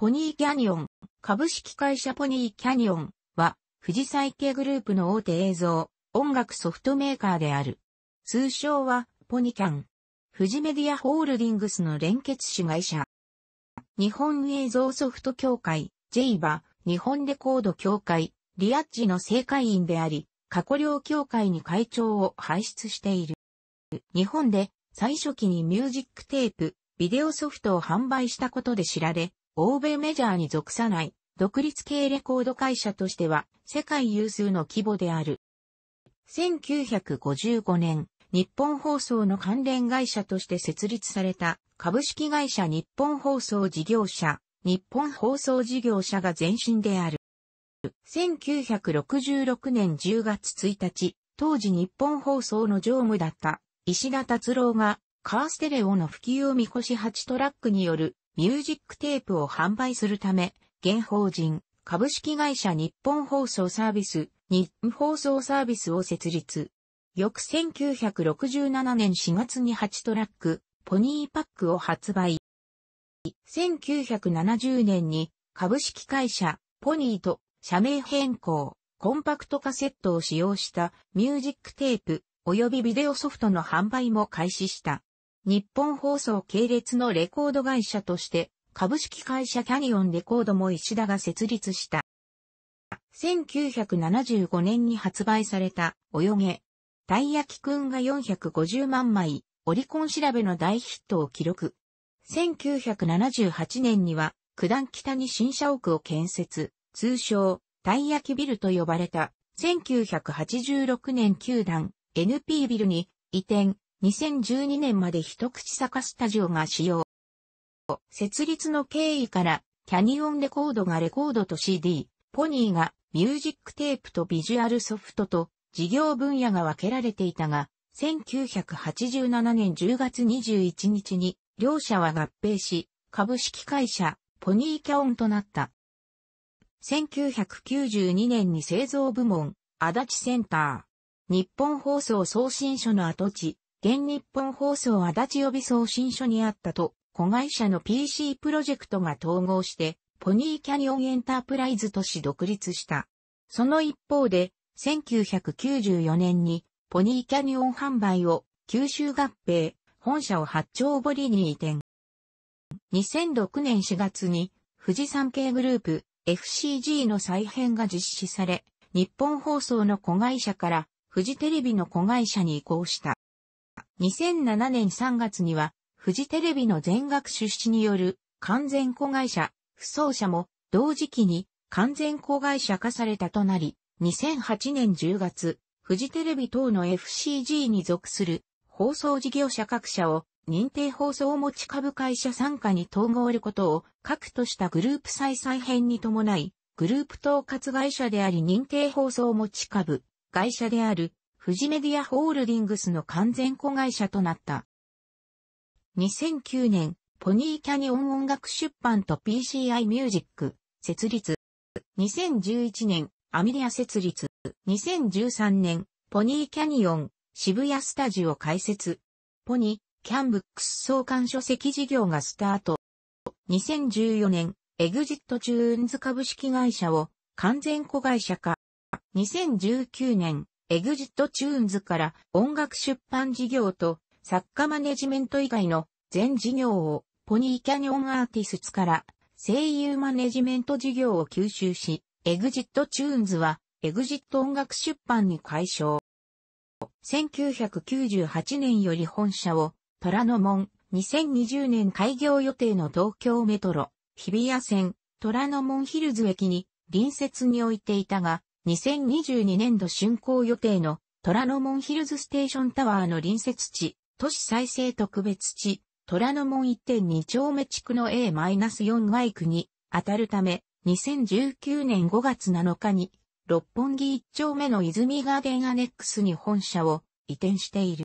ポニーキャニオン、株式会社ポニーキャニオンは、富士再系グループの大手映像、音楽ソフトメーカーである。通称は、ポニキャン。富士メディアホールディングスの連結子会社。日本映像ソフト協会、JVA、日本レコード協会、リアッジの正会員であり、過去両協会に会長を輩出している。日本で最初期にミュージックテープ、ビデオソフトを販売したことで知られ、欧米メジャーに属さない独立系レコード会社としては世界有数の規模である。1955年、日本放送の関連会社として設立された株式会社日本放送事業者、日本放送事業者が前身である。1966年10月1日、当時日本放送の常務だった石田達郎がカーステレオの普及を見越し8トラックによるミュージックテープを販売するため、現法人、株式会社日本放送サービス、日本放送サービスを設立。翌1967年4月に8トラック、ポニーパックを発売。1970年に株式会社、ポニーと社名変更、コンパクトカセットを使用したミュージックテープ及びビデオソフトの販売も開始した。日本放送系列のレコード会社として、株式会社キャニオンレコードも石田が設立した。1975年に発売された、泳げ。たいやきくんが450万枚、オリコン調べの大ヒットを記録。1978年には、九段北に新社屋を建設、通称、たいやきビルと呼ばれた、1986年九段、NP ビルに移転、2012年まで一口坂スタジオが使用。設立の経緯から、キャニオンレコードがレコードと CD、ポニーがミュージックテープとビジュアルソフトと事業分野が分けられていたが、1987年10月21日に両社は合併し、株式会社ポニーキャオンとなった。1992年に製造部門、足立センター、日本放送送信所の跡地、現日本放送足立予備送信所にあったと、子会社の PC プロジェクトが統合して、ポニーキャニオンエンタープライズとし独立した。その一方で、1994年に、ポニーキャニオン販売を、九州合併、本社を八丁堀に移転。2006年4月に、富士山系グループ、FCG の再編が実施され、日本放送の子会社から、富士テレビの子会社に移行した。2007年3月には、フジテレビの全額出資による完全子会社、不走者も同時期に完全子会社化されたとなり、2008年10月、フジテレビ等の FCG に属する放送事業者各社を認定放送持ち株会社参加に統合ることを核としたグループ再再編に伴い、グループ統括会社であり認定放送持ち株会社である富士メディアホールディングスの完全子会社となった。2009年、ポニーキャニオン音楽出版と PCI ミュージック設立。2011年、アミリア設立。2013年、ポニーキャニオン渋谷スタジオ開設。ポニー、キャンブックス創刊書籍事業がスタート。2014年、エグジットチューンズ株式会社を完全子会社化。2019年、エグジットチューンズから音楽出版事業と作家マネジメント以外の全事業をポニーキャニオンアーティスツから声優マネジメント事業を吸収し、エグジットチューンズはエグジット音楽出版に解消。1998年より本社を虎ノ門、2020年開業予定の東京メトロ、日比谷線、虎ノ門ヒルズ駅に隣接に置いていたが、2022年度竣工予定の虎ノ門ヒルズステーションタワーの隣接地、都市再生特別地、虎ノ門1.2丁目地区の A-4Y 区に当たるため、2019年5月7日に、六本木1丁目の泉ガーデンアネックスに本社を移転している。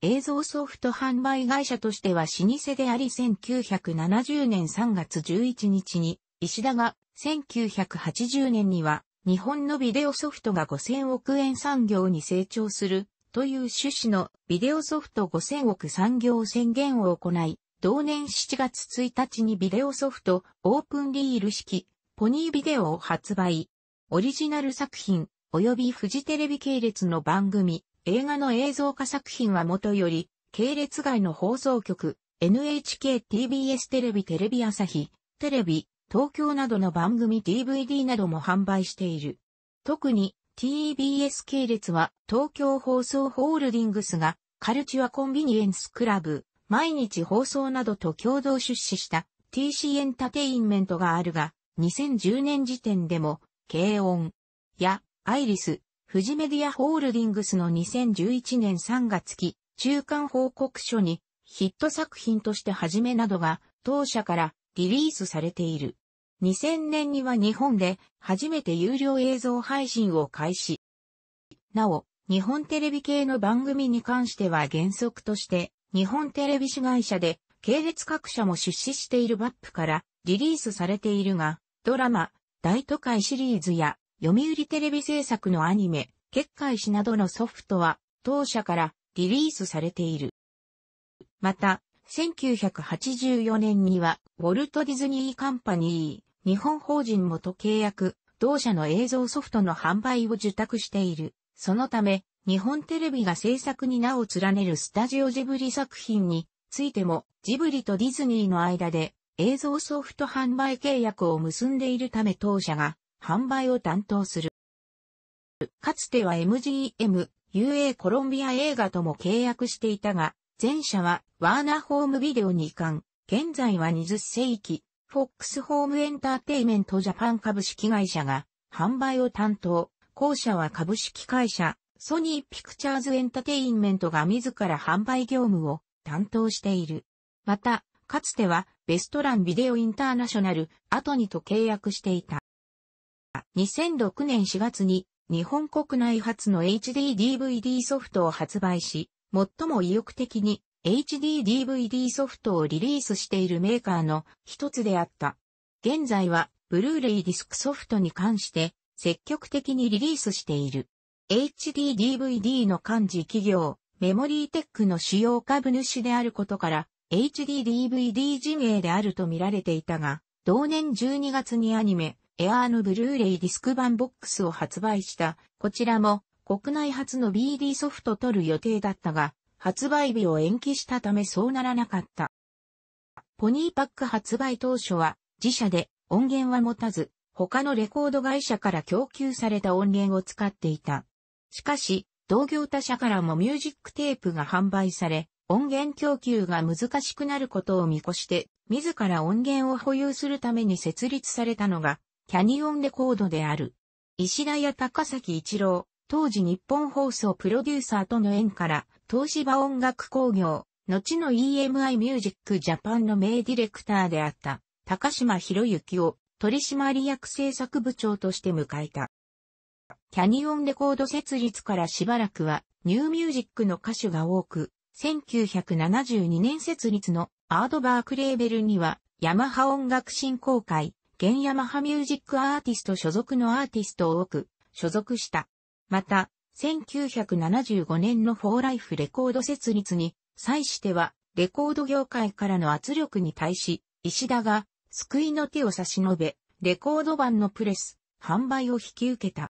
映像ソフト販売会社としては老舗であり1970年3月11日に、石田が1980年には日本のビデオソフトが5000億円産業に成長するという趣旨のビデオソフト5000億産業宣言を行い、同年7月1日にビデオソフトオープンリール式ポニービデオを発売。オリジナル作品及びフジテレビ系列の番組、映画の映像化作品はもとより、系列外の放送局、NHK TBS テレビテレビ朝日、テレビ、東京などの番組 DVD なども販売している。特に TBS 系列は東京放送ホールディングスがカルチュアコンビニエンスクラブ、毎日放送などと共同出資した TC エンタテインメントがあるが、2010年時点でも、軽音やアイリス、フジメディアホールディングスの2011年3月期中間報告書にヒット作品としてはじめなどが当社からリリースされている。2000年には日本で初めて有料映像配信を開始。なお、日本テレビ系の番組に関しては原則として、日本テレビ市会社で、系列各社も出資しているバップからリリースされているが、ドラマ、大都会シリーズや、読売テレビ制作のアニメ、結界誌などのソフトは、当社からリリースされている。また、1984年には、ウォルト・ディズニー・カンパニー、日本法人元契約、同社の映像ソフトの販売を受託している。そのため、日本テレビが制作に名を連ねるスタジオジブリ作品についても、ジブリとディズニーの間で映像ソフト販売契約を結んでいるため当社が販売を担当する。かつては MGM、UA コロンビア映画とも契約していたが、前者はワーナーホームビデオに移管、現在は20世紀、フォックスホームエンターテイメントジャパン株式会社が販売を担当、後者は株式会社、ソニーピクチャーズエンタテインメントが自ら販売業務を担当している。また、かつてはベストランビデオインターナショナル、アトニと契約していた。2006年4月に日本国内初の HDDVD ソフトを発売し、最も意欲的に HD-DVD ソフトをリリースしているメーカーの一つであった。現在は、ブルーレイディスクソフトに関して積極的にリリースしている。HD-DVD の幹事企業、メモリーテックの主要株主であることから、HD-DVD 事営であると見られていたが、同年12月にアニメ、エアーのブルーレイディスク版ボックスを発売した、こちらも国内初の BD ソフト取る予定だったが、発売日を延期したためそうならなかった。ポニーパック発売当初は、自社で音源は持たず、他のレコード会社から供給された音源を使っていた。しかし、同業他社からもミュージックテープが販売され、音源供給が難しくなることを見越して、自ら音源を保有するために設立されたのが、キャニオンレコードである。石田や高崎一郎、当時日本放送プロデューサーとの縁から、東芝音楽工業、後の EMI ミュージックジャパンの名ディレクターであった、高島博之を取締役制作部長として迎えた。キャニオンレコード設立からしばらくは、ニューミュージックの歌手が多く、1972年設立のアードバークレーベルには、ヤマハ音楽振興会、現ヤマハミュージックアーティスト所属のアーティストを多く所属した。また、1975年のフォーライフレコード設立に、際しては、レコード業界からの圧力に対し、石田が救いの手を差し伸べ、レコード版のプレス、販売を引き受けた。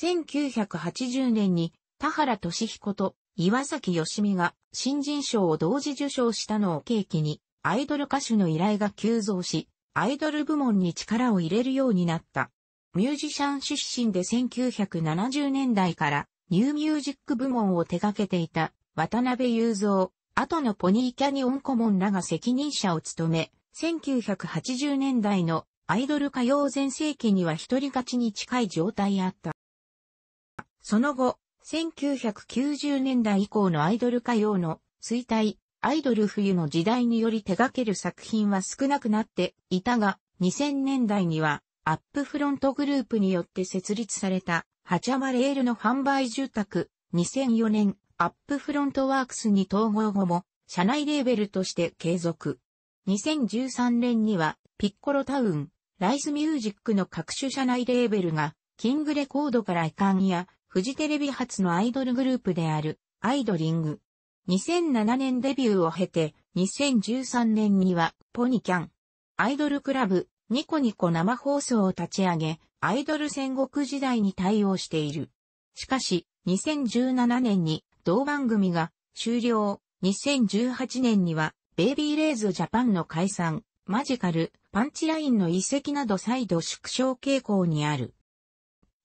1980年に田原俊彦と岩崎義美が新人賞を同時受賞したのを契機に、アイドル歌手の依頼が急増し、アイドル部門に力を入れるようになった。ミュージシャン出身で1970年代からニューミュージック部門を手掛けていた渡辺雄三、後のポニーキャニオン顧問らが責任者を務め、1980年代のアイドル歌謡全盛期には一人勝ちに近い状態あった。その後、1990年代以降のアイドル歌謡の衰退、アイドル冬の時代により手掛ける作品は少なくなっていたが、2000年代にはアップフロントグループによって設立された、ハチャマレールの販売住宅、2004年、アップフロントワークスに統合後も、社内レーベルとして継続。2013年には、ピッコロタウン、ライスミュージックの各種社内レーベルが、キングレコードから移管や、フジテレビ発のアイドルグループである、アイドリング。2007年デビューを経て、2013年には、ポニキャン、アイドルクラブ、ニコニコ生放送を立ち上げ、アイドル戦国時代に対応している。しかし、2017年に同番組が終了、2018年には、ベイビーレイズジャパンの解散、マジカル、パンチラインの遺跡など再度縮小傾向にある。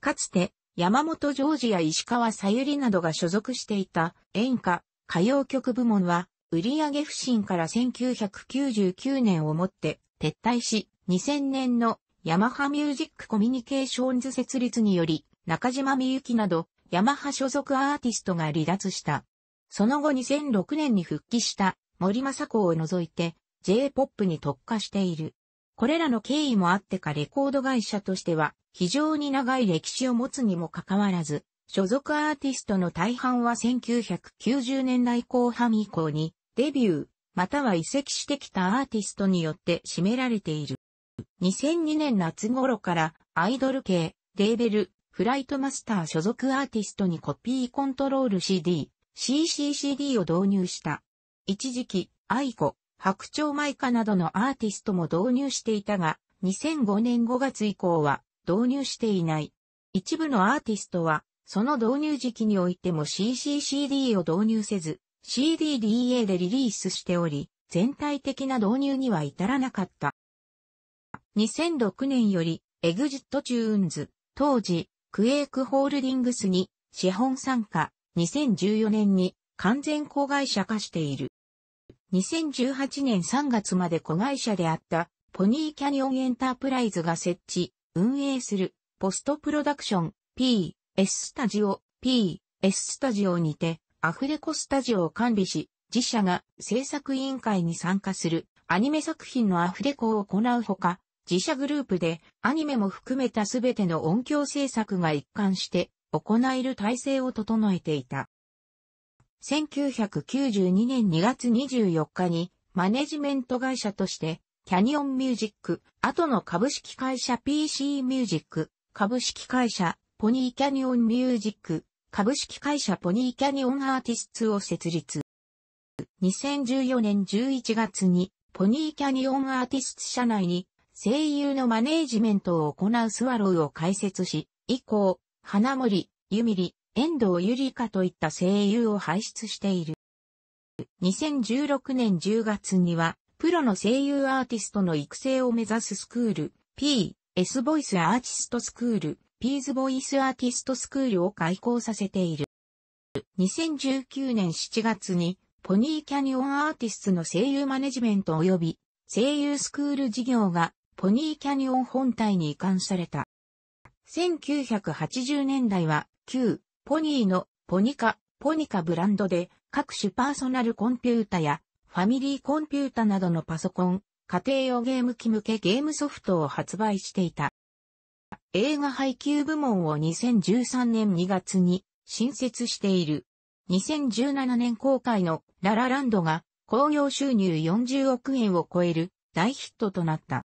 かつて、山本ジョージや石川さゆりなどが所属していた演歌、歌謡曲部門は、売上不振から1999年をもって撤退し、2000年のヤマハミュージックコミュニケーションズ設立により、中島みゆきなど、ヤマハ所属アーティストが離脱した。その後2006年に復帰した森正子を除いて J-POP に特化している。これらの経緯もあってかレコード会社としては非常に長い歴史を持つにもかかわらず、所属アーティストの大半は1990年代後半以降にデビュー、または移籍してきたアーティストによって占められている。2002年夏頃からアイドル系、レーベル、フライトマスター所属アーティストにコピーコントロール CD、CCCD を導入した。一時期、愛子、白鳥マイカなどのアーティストも導入していたが、2005年5月以降は導入していない。一部のアーティストは、その導入時期においても CCCD を導入せず、CDDA でリリースしており、全体的な導入には至らなかった。2006年より、エグジットチューンズ、当時、クエイクホールディングスに、資本参加、2014年に、完全子会社化している。2018年3月まで子会社であった、ポニーキャニオンエンタープライズが設置、運営する、ポストプロダクション、P、S スタジオ、P、S スタジオにて、アフレコスタジオを管理し、自社が制作委員会に参加するアニメ作品のアフレコを行うほか、自社グループでアニメも含めたすべての音響制作が一貫して行える体制を整えていた。1992年2月24日にマネジメント会社としてキャニオンミュージック、後の株式会社 PC ミュージック、株式会社ポニーキャニオンミュージック、株式会社ポニーキャニオンアーティスツを設立。2014年11月にポニーキャニオンアーティスツ社内に声優のマネージメントを行うスワローを開設し、以降、花森、ゆみり、遠藤ゆりかといった声優を輩出している。2016年10月には、プロの声優アーティストの育成を目指すスクール、P、S ボイスアーティストスクール、ピーズボイスアーティストスクールを開校させている。2019年7月に、ポニーキャニオンアーティストの声優マネジメント及び声優スクール事業がポニーキャニオン本体に移管された。1980年代は、旧、ポニーの、ポニカ、ポニカブランドで、各種パーソナルコンピュータや、ファミリーコンピュータなどのパソコン、家庭用ゲーム機向けゲームソフトを発売していた。映画配給部門を2013年2月に新設している。2017年公開のララランドが興行収入40億円を超える大ヒットとなった。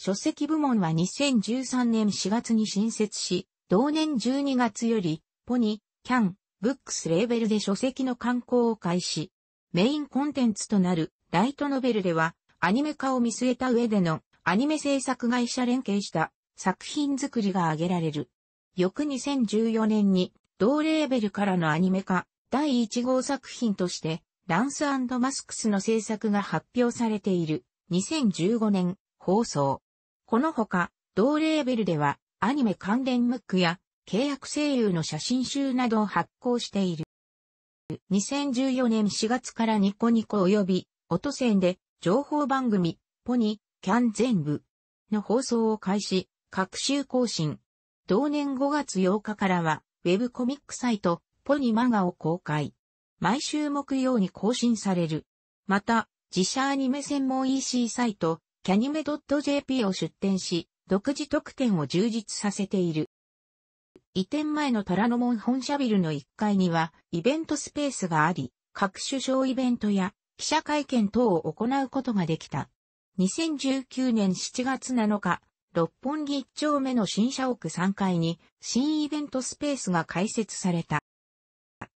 書籍部門は2013年4月に新設し、同年12月より、ポニ、キャン、ブックスレーベルで書籍の刊行を開始。メインコンテンツとなる、ライトノベルでは、アニメ化を見据えた上での、アニメ制作会社連携した作品作りが挙げられる。翌2014年に、同レーベルからのアニメ化、第1号作品として、ランスマスクスの制作が発表されている。2015年、放送。このほか、同レーベルでは、アニメ関連ムックや、契約声優の写真集などを発行している。2014年4月からニコニコ及び、音線で、情報番組、ポニ、キャン全部の放送を開始、各週更新。同年5月8日からは、ウェブコミックサイト、ポニマガを公開。毎週木曜に更新される。また、自社アニメ専門 EC サイト、キャニメ .jp を出展し、独自特典を充実させている。移転前のタラノモン本社ビルの1階には、イベントスペースがあり、各種小イベントや記者会見等を行うことができた。2019年7月7日、六本木1丁目の新社屋3階に新イベントスペースが開設された。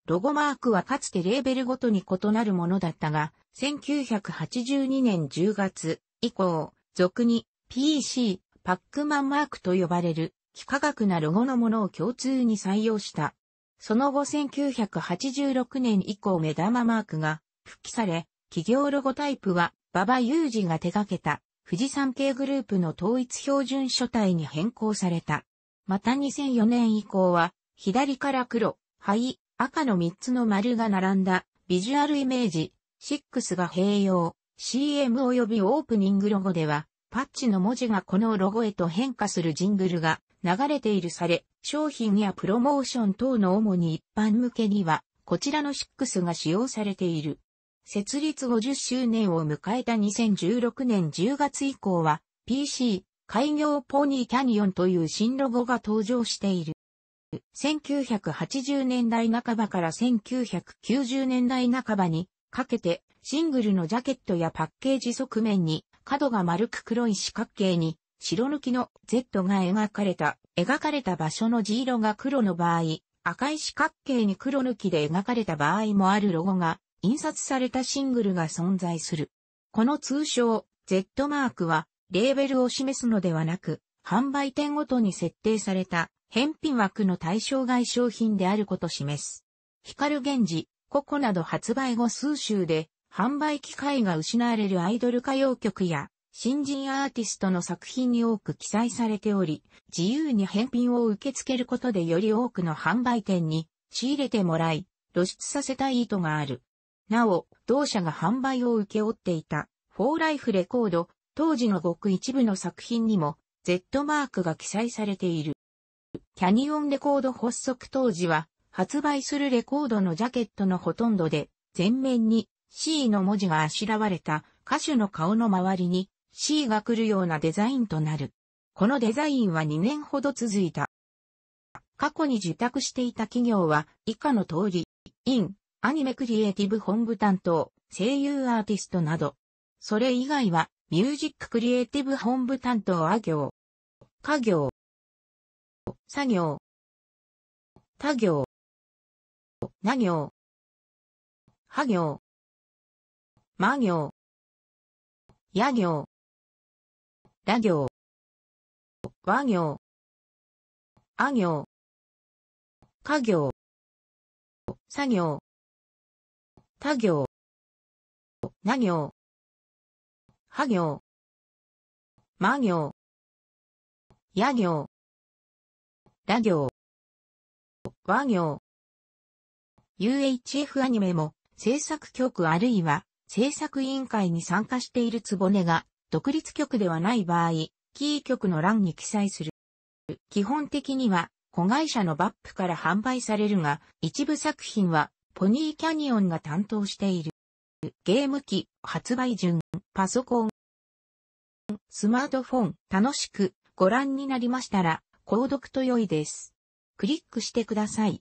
ロゴマークはかつてレーベルごとに異なるものだったが、1982年10月、以降、俗に PC、パックマンマークと呼ばれる、幾何学なロゴのものを共通に採用した。その後1986年以降目玉マークが復帰され、企業ロゴタイプは馬場雄二が手掛けた富士山系グループの統一標準書体に変更された。また2004年以降は左から黒、灰、赤の3つの丸が並んだビジュアルイメージ6が併用。CM 及びオープニングロゴでは、パッチの文字がこのロゴへと変化するジングルが流れているされ、商品やプロモーション等の主に一般向けには、こちらのシックスが使用されている。設立50周年を迎えた2016年10月以降は、PC、開業ポニーキャニオンという新ロゴが登場している。1980年代半ばから1990年代半ばにかけてシングルのジャケットやパッケージ側面に、角が丸く黒い四角形に、白抜きの Z が描かれた、描かれた場所の G 色が黒の場合、赤い四角形に黒抜きで描かれた場合もあるロゴが、印刷されたシングルが存在する。この通称、Z マークは、レーベルを示すのではなく、販売店ごとに設定された、返品枠の対象外商品であること示す。光源氏、ココなど発売後数週で、販売機会が失われるアイドル歌謡曲や、新人アーティストの作品に多く記載されており、自由に返品を受け付けることでより多くの販売店に仕入れてもらい、露出させたい意図がある。なお、同社が販売を請け負っていた、フォーライフレコード、当時のごく一部の作品にも、Z マークが記載されている。キャニオンレコード発足当時は、発売するレコードのジャケットのほとんどで、全面に C の文字があしらわれた歌手の顔の周りに C が来るようなデザインとなる。このデザインは2年ほど続いた。過去に受託していた企業は以下の通り、イン、アニメクリエイティブ本部担当、声優アーティストなど、それ以外はミュージッククリエイティブ本部担当あ行、家業、作業、他業、な行、派行、魔行。野行。羅行。和行。あ行。家行、作業。他行。な行。は行。魔行。野行。ら行。和行。UHF アニメも制作局あるいは制作委員会に参加しているつぼねが、独立局ではない場合、キー局の欄に記載する。基本的には、子会社のバップから販売されるが、一部作品は、ポニーキャニオンが担当している。ゲーム機、発売順、パソコン、スマートフォン、楽しくご覧になりましたら、購読と良いです。クリックしてください。